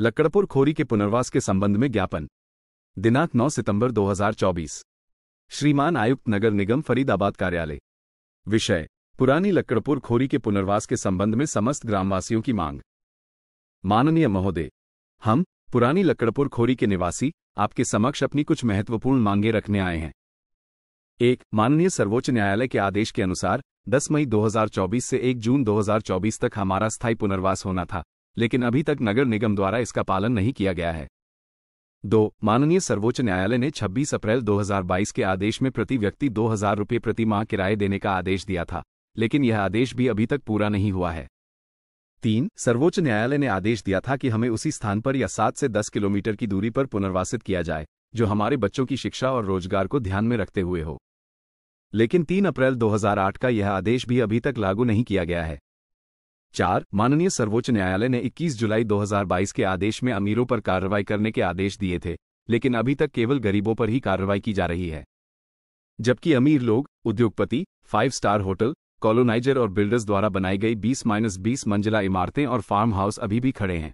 लकड़पुर खोरी के पुनर्वास के संबंध में ज्ञापन दिनांक 9 सितंबर 2024 श्रीमान आयुक्त नगर निगम फरीदाबाद कार्यालय विषय पुरानी लकड़पुर खोरी के पुनर्वास के संबंध में समस्त ग्रामवासियों की मांग माननीय महोदय हम पुरानी लकड़पुर खोरी के निवासी आपके समक्ष अपनी कुछ महत्वपूर्ण मांगे रखने आए हैं एक माननीय सर्वोच्च न्यायालय के आदेश के अनुसार 10 मई 2024 से 1 जून 2024 तक हमारा स्थायी पुनर्वास होना था लेकिन अभी तक नगर निगम द्वारा इसका पालन नहीं किया गया है दो माननीय सर्वोच्च न्यायालय ने 26 अप्रैल 2022 के आदेश में प्रति व्यक्ति दो हजार रुपये प्रति माह किराए देने का आदेश दिया था लेकिन यह आदेश भी अभी तक पूरा नहीं हुआ है तीन सर्वोच्च न्यायालय ने आदेश दिया था कि हमें उसी स्थान पर या सात से दस किलोमीटर की दूरी पर पुनर्वासित किया जाए जो हमारे बच्चों की शिक्षा और रोजगार को ध्यान में रखते हुए हो लेकिन 3 अप्रैल 2008 का यह आदेश भी अभी तक लागू नहीं किया गया है चार माननीय सर्वोच्च न्यायालय ने 21 जुलाई 2022 के आदेश में अमीरों पर कार्रवाई करने के आदेश दिए थे लेकिन अभी तक केवल गरीबों पर ही कार्रवाई की जा रही है जबकि अमीर लोग उद्योगपति फाइव स्टार होटल कॉलोनाइजर और बिल्डर्स द्वारा बनाई गई 20 माइनस बीस मंजिला इमारतें और फार्म हाउस अभी भी खड़े हैं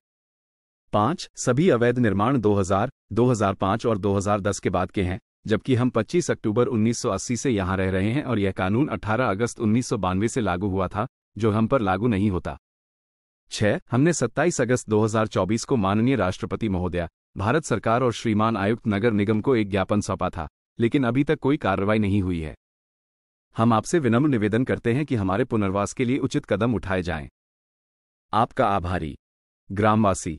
पांच सभी अवैध निर्माण 2000, 2005 और 2010 के बाद के हैं जबकि हम 25 अक्टूबर 1980 से यहां रह रहे हैं और यह कानून 18 अगस्त उन्नीस से लागू हुआ था जो हम पर लागू नहीं होता छह हमने 27 अगस्त 2024 को माननीय राष्ट्रपति महोदया भारत सरकार और श्रीमान आयुक्त नगर निगम को एक ज्ञापन सौंपा था लेकिन अभी तक कोई कार्रवाई नहीं हुई है हम आपसे विनम्र निवेदन करते हैं कि हमारे पुनर्वास के लिए उचित कदम उठाए जाएं। आपका आभारी ग्रामवासी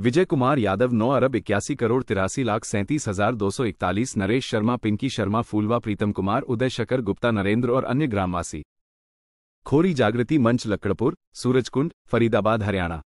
विजय कुमार यादव नौ अरब इक्यासी करोड़ तिरासी लाख सैंतीस हजार दो सौ इकतालीस नरेश शर्मा पिंकी शर्मा फूलवा प्रीतम कुमार उदय शकर गुप्ता नरेंद्र और अन्य ग्रामवासी खोरी जागृति मंच लकड़पुर सूरजकुंड फरीदाबाद हरियाणा